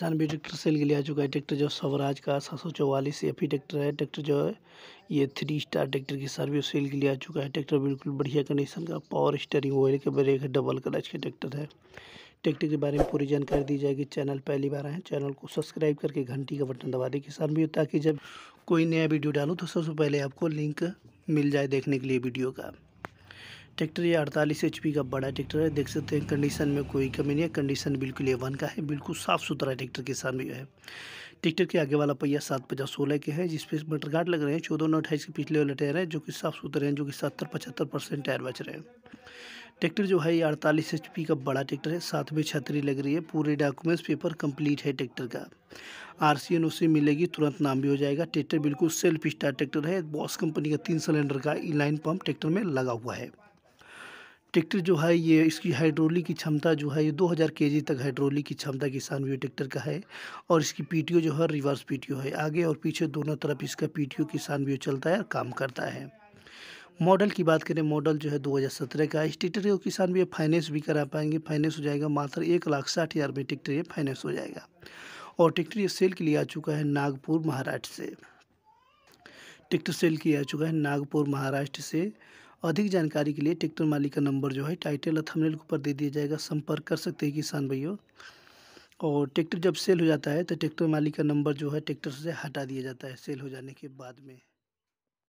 किसान भी tractor cell के लिए आ चुका है ट्रैक्टर जो स्वराज का सात सौ चौवालीस एफ ट्रैक्टर है ट्रैक्टर जो है ये थ्री स्टार ट्रैक्टर की सर्विस सेल के लिए आ चुका है ट्रैक्टर बिल्कुल बढ़िया कंडीशन का पावर स्टेयरिंग ऑयल के ब्रेक है डबल क्लच के ट्रैक्टर है ट्रैक्टर के बारे में पूरी जानकारी दी जाएगी चैनल पहली बार आए चैनल को सब्सक्राइब करके घंटी का बटन दबा दें किसान भी ताकि जब कोई नया वीडियो डालूँ तो सबसे पहले आपको लिंक मिल जाए देखने के लिए वीडियो का ट्रैक्टर ये अड़तालीस एच का बड़ा ट्रैक्टर है देख सकते हैं कंडीशन में कोई कमी नहीं है कंडीशन बिल्कुल ए वन का है बिल्कुल साफ़ सुथरा ट्रैक्टर के सामने है ट्रैक्टर के आगे वाला पहिया सात पचास सोलह के है जिसपे मटर गार्ड लग रहे हैं चौदह नौ अट्ठाईस के पिछले वाले टायर है जो कि साफ़ सुथरे हैं जो कि सत्तर पचहत्तर परसेंट टायर बच रहे हैं ट्रैक्टर जो है ये अड़तालीस एच का बड़ा ट्रैक्टर है साथ में छतरी लग रही है पूरे डॉक्यूमेंट्स पेपर कंप्लीट है ट्रैक्टर का आर सी एन मिलेगी तुरंत नाम भी हो जाएगा ट्रैक्टर बिल्कुल सेल्फ स्टार ट्रैक्टर है बॉस कंपनी का तीन सिलेंडर का इलाइन पंप ट्रैक्टर में लगा हुआ है ट्रैक्टर जो है ये इसकी हाइड्रोलिक की क्षमता जो है ये दो हज़ार के जी तक हाइड्रोलिक की क्षमता किसान व्यू ट्रैक्टर का है और इसकी पी टी ओ जो है रिवर्स पी टी ओ है आगे और पीछे दोनों तरफ इसका पी टी ओ किसान व्यू चलता है और काम करता है मॉडल की बात करें मॉडल जो है 2017 का इस ट्रैक्टर को किसान भी फाइनेंस भी करा पाएंगे फाइनेंस हो जाएगा मात्र एक लाख साठ हज़ार में ट्रैक्टर ये फाइनेंस हो जाएगा और ट्रैक्टर ये सेल के लिए आ चुका है नागपुर महाराष्ट्र से ट्रैक्टर सेल किया जा चुका है नागपुर महाराष्ट्र से अधिक जानकारी के लिए ट्रैक्टर मालिक का नंबर जो है टाइटल और थंबनेल के ऊपर दे दिया जाएगा संपर्क कर सकते हैं किसान भाइयों और ट्रैक्टर जब सेल हो जाता है तो ट्रैक्टर मालिक का नंबर जो है ट्रैक्टर से हटा दिया जाता है सेल हो जाने के बाद में